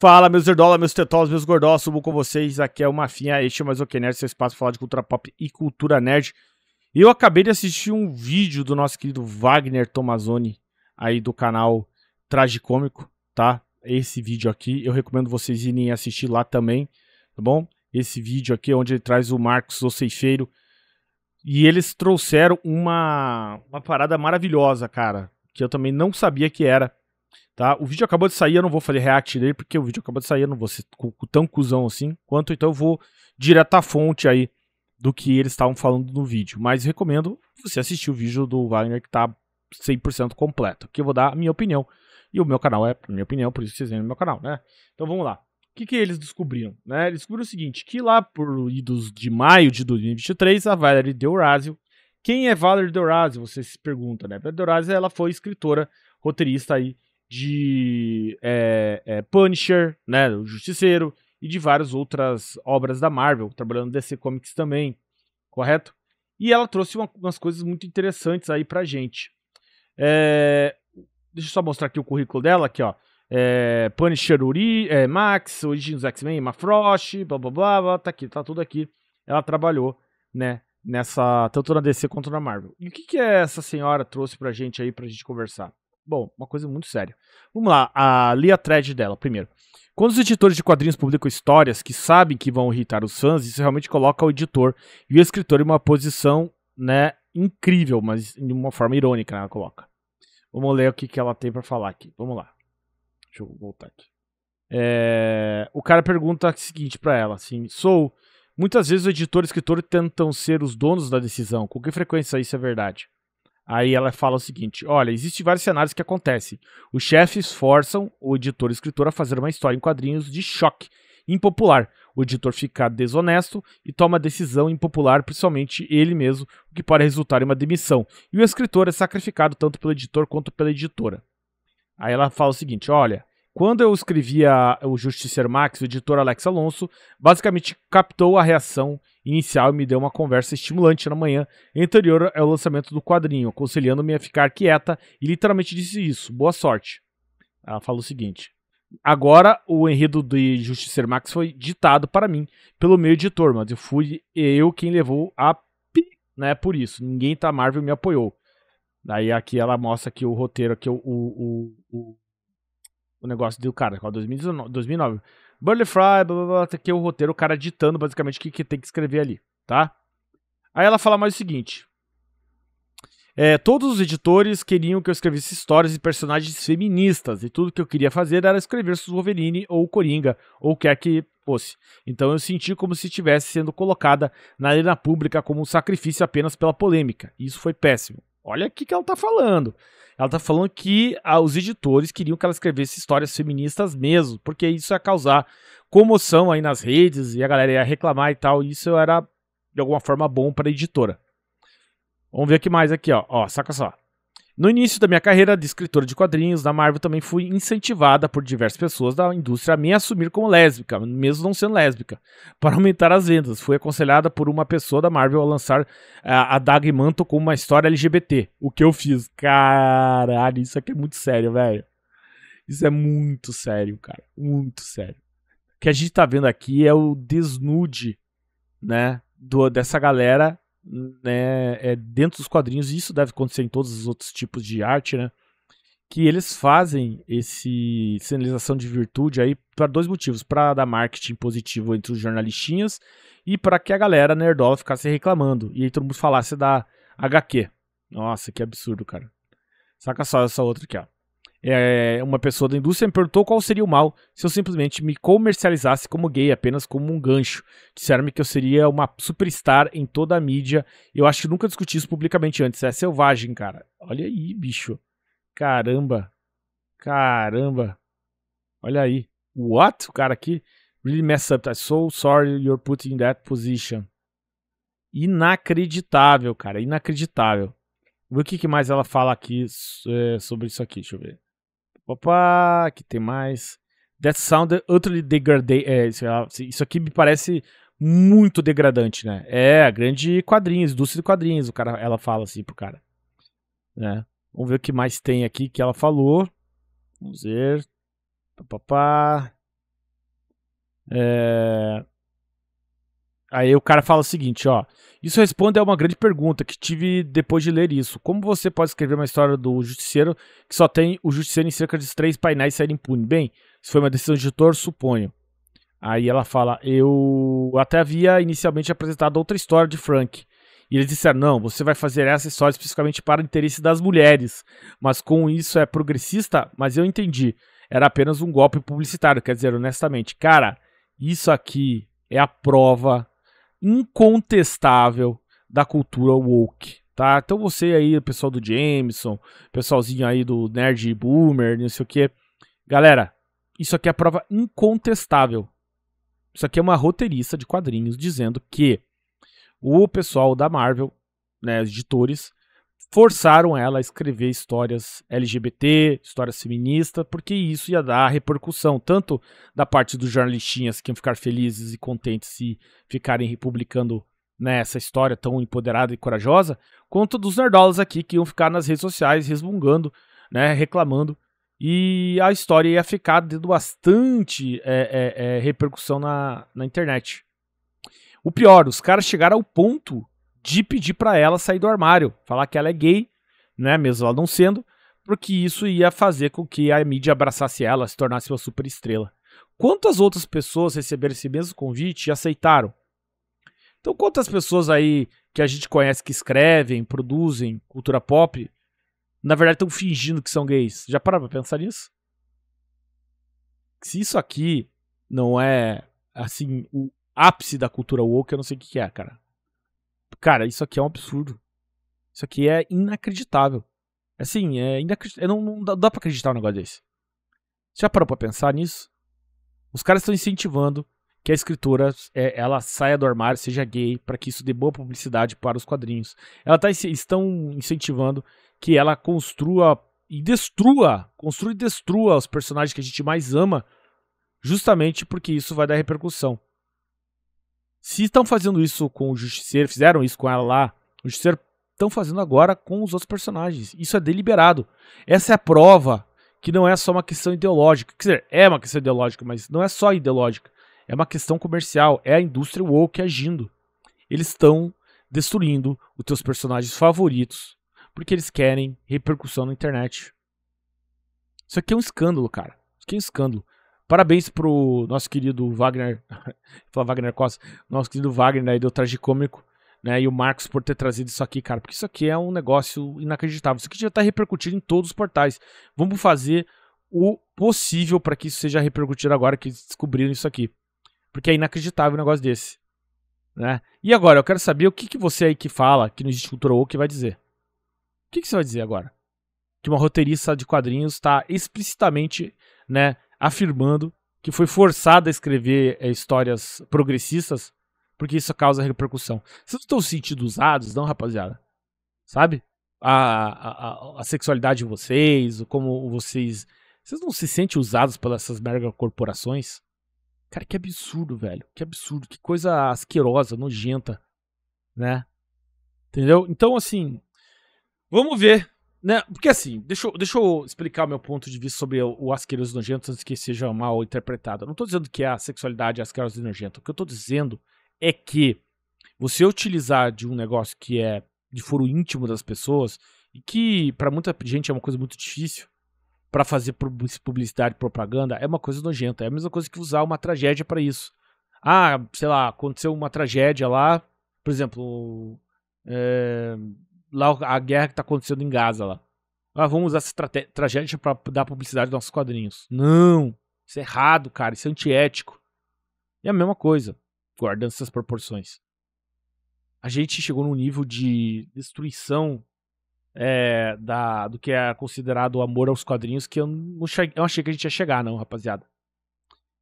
Fala, meus nerdola, meus tetolas, meus gordós, subo com vocês. Aqui é o Mafinha, este é mais o que Nerd, seu espaço para falar de cultura pop e cultura nerd. E eu acabei de assistir um vídeo do nosso querido Wagner Tomazoni, aí do canal Tragicômico, tá? Esse vídeo aqui, eu recomendo vocês irem assistir lá também, tá bom? Esse vídeo aqui, é onde ele traz o Marcos, o ceifeiro. E eles trouxeram uma, uma parada maravilhosa, cara, que eu também não sabia que era Tá? O vídeo acabou de sair, eu não vou fazer react dele, porque o vídeo acabou de sair, eu não vou ser tão cuzão assim, quanto então eu vou direto à fonte aí do que eles estavam falando no vídeo. Mas recomendo você assistir o vídeo do Wagner que tá 100% completo, que eu vou dar a minha opinião. E o meu canal é a minha opinião, por isso que vocês vêm no meu canal, né? Então vamos lá. O que, que eles descobriram? Né? Eles descobriram o seguinte, que lá por idos de maio de 2023, a Valerie D'Orazio... Quem é Valerie D'Orazio? Você se pergunta, né? Valerie D'Orazio, ela foi escritora, roteirista aí de é, é, Punisher, né, o Justiceiro, e de várias outras obras da Marvel, trabalhando no DC Comics também, correto? E ela trouxe uma, umas coisas muito interessantes aí pra gente. É, deixa eu só mostrar aqui o currículo dela, aqui, ó. É, Punisher Uri, é, Max, Origins X-Men, Mafrosh, blá, blá, blá blá tá aqui, tá tudo aqui. Ela trabalhou, né, nessa, tanto na DC quanto na Marvel. E o que que essa senhora trouxe pra gente aí, pra gente conversar? Bom, uma coisa muito séria. Vamos lá, a, li a thread dela primeiro. Quando os editores de quadrinhos publicam histórias que sabem que vão irritar os fãs, isso realmente coloca o editor e o escritor em uma posição, né, incrível, mas de uma forma irônica, né, ela coloca. Vamos ler o que, que ela tem para falar aqui. Vamos lá. Deixa eu voltar aqui. É, o cara pergunta o seguinte para ela, assim, sou... Muitas vezes o editor e o escritor tentam ser os donos da decisão. Com que frequência isso é verdade? Aí ela fala o seguinte: olha, existem vários cenários que acontecem. Os chefes forçam o editor e escritor a fazer uma história em quadrinhos de choque, impopular. O editor fica desonesto e toma decisão impopular, principalmente ele mesmo, o que pode resultar em uma demissão. E o escritor é sacrificado tanto pelo editor quanto pela editora. Aí ela fala o seguinte: olha, quando eu escrevia o Justiceiro Max, o editor Alex Alonso basicamente captou a reação inicial e me deu uma conversa estimulante na manhã anterior ao lançamento do quadrinho, aconselhando-me a ficar quieta e literalmente disse isso: boa sorte. Ela fala o seguinte: Agora, o enredo de Justiça Max foi ditado para mim pelo meu editor, mas eu fui eu quem levou a p, né? Por isso, ninguém da Marvel me apoiou. Daí aqui ela mostra que o roteiro, que o, o, o, o negócio do cara, 2009. Burley Fry, blá blá blá, tem tá aqui o roteiro, o cara ditando basicamente o que, que tem que escrever ali, tá? Aí ela fala mais o seguinte: é, todos os editores queriam que eu escrevesse histórias e personagens feministas, e tudo que eu queria fazer era escrever sobre Wolverine ou Coringa, ou o que é que fosse. Então eu senti como se estivesse sendo colocada na arena pública como um sacrifício apenas pela polêmica. E isso foi péssimo. Olha o que, que ela tá falando. Ela tá falando que ah, os editores queriam que ela escrevesse histórias feministas mesmo, porque isso ia causar comoção aí nas redes e a galera ia reclamar e tal. E isso era, de alguma forma, bom para a editora. Vamos ver o que mais aqui, ó. ó saca só. No início da minha carreira de escritora de quadrinhos na Marvel, também fui incentivada por diversas pessoas da indústria a me assumir como lésbica, mesmo não sendo lésbica, para aumentar as vendas. Fui aconselhada por uma pessoa da Marvel a lançar a, a Daga Manto com uma história LGBT. O que eu fiz? Caralho, isso aqui é muito sério, velho. Isso é muito sério, cara. Muito sério. O que a gente tá vendo aqui é o desnude, né? Do, dessa galera né, é, dentro dos quadrinhos, e isso deve acontecer em todos os outros tipos de arte, né? Que eles fazem esse sinalização de virtude aí para dois motivos: para dar marketing positivo entre os jornalistinhas e para que a galera nerdola ficasse reclamando. E aí todo mundo falasse da HQ. Nossa, que absurdo, cara. Saca só essa outra aqui, ó. É, é, uma pessoa da indústria me perguntou qual seria o mal se eu simplesmente me comercializasse como gay, apenas como um gancho. Disseram-me que eu seria uma superstar em toda a mídia. Eu acho que nunca discuti isso publicamente antes. É selvagem, cara. Olha aí, bicho. Caramba. Caramba. Olha aí. What? O cara aqui. Really messed up. I'm so sorry you're put in that position. Inacreditável, cara. Inacreditável. Vamos ver o que mais ela fala aqui é, sobre isso aqui. Deixa eu ver. Opa, aqui tem mais. That sound é utterly degrading. É, é isso aqui me parece muito degradante, né? É, grande quadrinhos, indústria de quadrinhos, o cara, ela fala assim pro cara. Né? Vamos ver o que mais tem aqui que ela falou. Vamos ver. Papá. É... Aí o cara fala o seguinte, ó. Isso responde a uma grande pergunta que tive depois de ler isso. Como você pode escrever uma história do Justiceiro que só tem o Justiceiro em cerca de três painéis sair impune? Bem, isso foi uma decisão de editor, suponho. Aí ela fala, eu até havia inicialmente apresentado outra história de Frank. E eles disseram, não, você vai fazer essa história especificamente para o interesse das mulheres. Mas com isso é progressista? Mas eu entendi. Era apenas um golpe publicitário, quer dizer, honestamente. Cara, isso aqui é a prova incontestável da cultura woke. Tá? Então você aí, pessoal do Jameson, pessoalzinho aí do Nerd Boomer, não sei o que. Galera, isso aqui é prova incontestável. Isso aqui é uma roteirista de quadrinhos dizendo que o pessoal da Marvel, né, editores, forçaram ela a escrever histórias LGBT, histórias feministas, porque isso ia dar repercussão, tanto da parte dos jornalistinhas que iam ficar felizes e contentes se ficarem republicando nessa né, história tão empoderada e corajosa, quanto dos nerdolas aqui que iam ficar nas redes sociais resmungando, né, reclamando, e a história ia ficar dando bastante é, é, é, repercussão na, na internet. O pior, os caras chegaram ao ponto de pedir para ela sair do armário, falar que ela é gay, né, mesmo ela não sendo, porque isso ia fazer com que a mídia abraçasse ela, se tornasse uma superestrela. Quantas outras pessoas receberam esse mesmo convite e aceitaram? Então, quantas pessoas aí que a gente conhece que escrevem, produzem cultura pop, na verdade estão fingindo que são gays? Já pararam pra pensar nisso? Se isso aqui não é, assim, o ápice da cultura woke, eu não sei o que é, cara. Cara, isso aqui é um absurdo. Isso aqui é inacreditável. Assim, é inacreditável. Não, não dá, dá pra acreditar um negócio desse. Você já parou pra pensar nisso? Os caras estão incentivando que a escritora é, ela saia do armário, seja gay, para que isso dê boa publicidade para os quadrinhos. Ela tá, estão incentivando que ela construa e destrua, construa e destrua os personagens que a gente mais ama, justamente porque isso vai dar repercussão. Se estão fazendo isso com o Justiceiro, fizeram isso com ela lá, o Justiceiro estão fazendo agora com os outros personagens. Isso é deliberado. Essa é a prova que não é só uma questão ideológica. Quer dizer, é uma questão ideológica, mas não é só ideológica. É uma questão comercial. É a indústria woke agindo. Eles estão destruindo os teus personagens favoritos porque eles querem repercussão na internet. Isso aqui é um escândalo, cara. Isso aqui é um escândalo. Parabéns pro nosso querido Wagner, falar Wagner Costa, nosso querido Wagner aí do Tragicômico, né, e o Marcos por ter trazido isso aqui, cara, porque isso aqui é um negócio inacreditável. Isso aqui já tá repercutindo em todos os portais. Vamos fazer o possível para que isso seja repercutido agora que eles descobriram isso aqui. Porque é inacreditável um negócio desse. Né? E agora, eu quero saber o que, que você aí que fala, que não existe cultura que vai dizer. O que, que você vai dizer agora? Que uma roteirista de quadrinhos está explicitamente né, afirmando que foi forçada a escrever é, histórias progressistas porque isso causa repercussão. Vocês não estão se sentindo usados, não, rapaziada? Sabe? A, a, a, sexualidade de vocês, como vocês. Vocês não se sentem usados pelas essas mega corporações? Cara, que absurdo, velho. Que absurdo. Que coisa asquerosa, nojenta. Né? Entendeu? Então, assim. Vamos ver né? Porque assim, deixa eu, deixa eu explicar o meu ponto de vista sobre o, o asqueroso nojento antes que seja mal interpretado. Eu não estou dizendo que a sexualidade é asquerosa e nojenta. O que eu estou dizendo é que você utilizar de um negócio que é de foro íntimo das pessoas e que para muita gente é uma coisa muito difícil para fazer publicidade e propaganda é uma coisa nojenta. É a mesma coisa que usar uma tragédia para isso. Ah, sei lá, aconteceu uma tragédia lá, por exemplo, é, lá a guerra que tá acontecendo em Gaza lá. Ah, vamos usar essa tragédia para dar publicidade aos nossos quadrinhos. Não! Isso é errado, cara. Isso é antiético. E a mesma coisa, guardando essas proporções. A gente chegou num nível de destruição é, da, do que é considerado o amor aos quadrinhos que eu não eu achei que a gente ia chegar, não, rapaziada.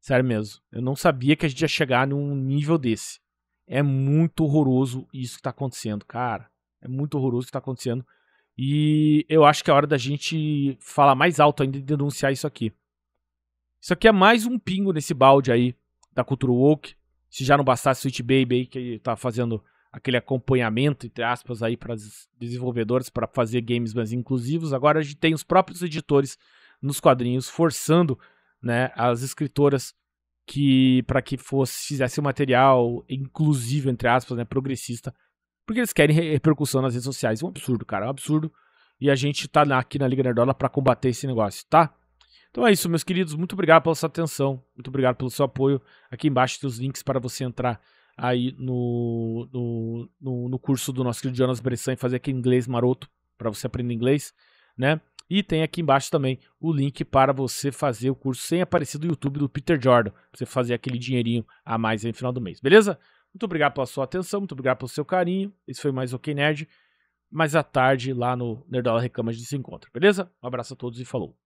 Sério mesmo. Eu não sabia que a gente ia chegar num nível desse. É muito horroroso isso que tá acontecendo, cara. É muito horroroso o que está acontecendo. E eu acho que é hora da gente falar mais alto ainda e denunciar isso aqui. Isso aqui é mais um pingo nesse balde aí da cultura woke. Se já não bastasse Sweet Baby aí, que tá fazendo aquele acompanhamento, entre aspas, aí para desenvolvedores para fazer games mais inclusivos. Agora a gente tem os próprios editores nos quadrinhos forçando né, as escritoras que para que fosse fizesse um material inclusivo entre aspas, né, progressista, porque eles querem repercussão nas redes sociais. É um absurdo, cara. É um absurdo. E a gente tá aqui na Liga Nerdola para combater esse negócio, tá? Então é isso, meus queridos. Muito obrigado pela sua atenção. Muito obrigado pelo seu apoio. Aqui embaixo tem os links para você entrar aí no, no, no, no curso do nosso querido Jonas Bressan e fazer aquele inglês maroto para você aprender inglês, né? E tem aqui embaixo também o link para você fazer o curso sem aparecer do YouTube do Peter Jordan, pra você fazer aquele dinheirinho a mais aí no final do mês, beleza? Muito obrigado pela sua atenção, muito obrigado pelo seu carinho. Esse foi mais OK Nerd. Mais à tarde, lá no Nerdola Reclama, a gente se encontra, beleza? Um abraço a todos e falou.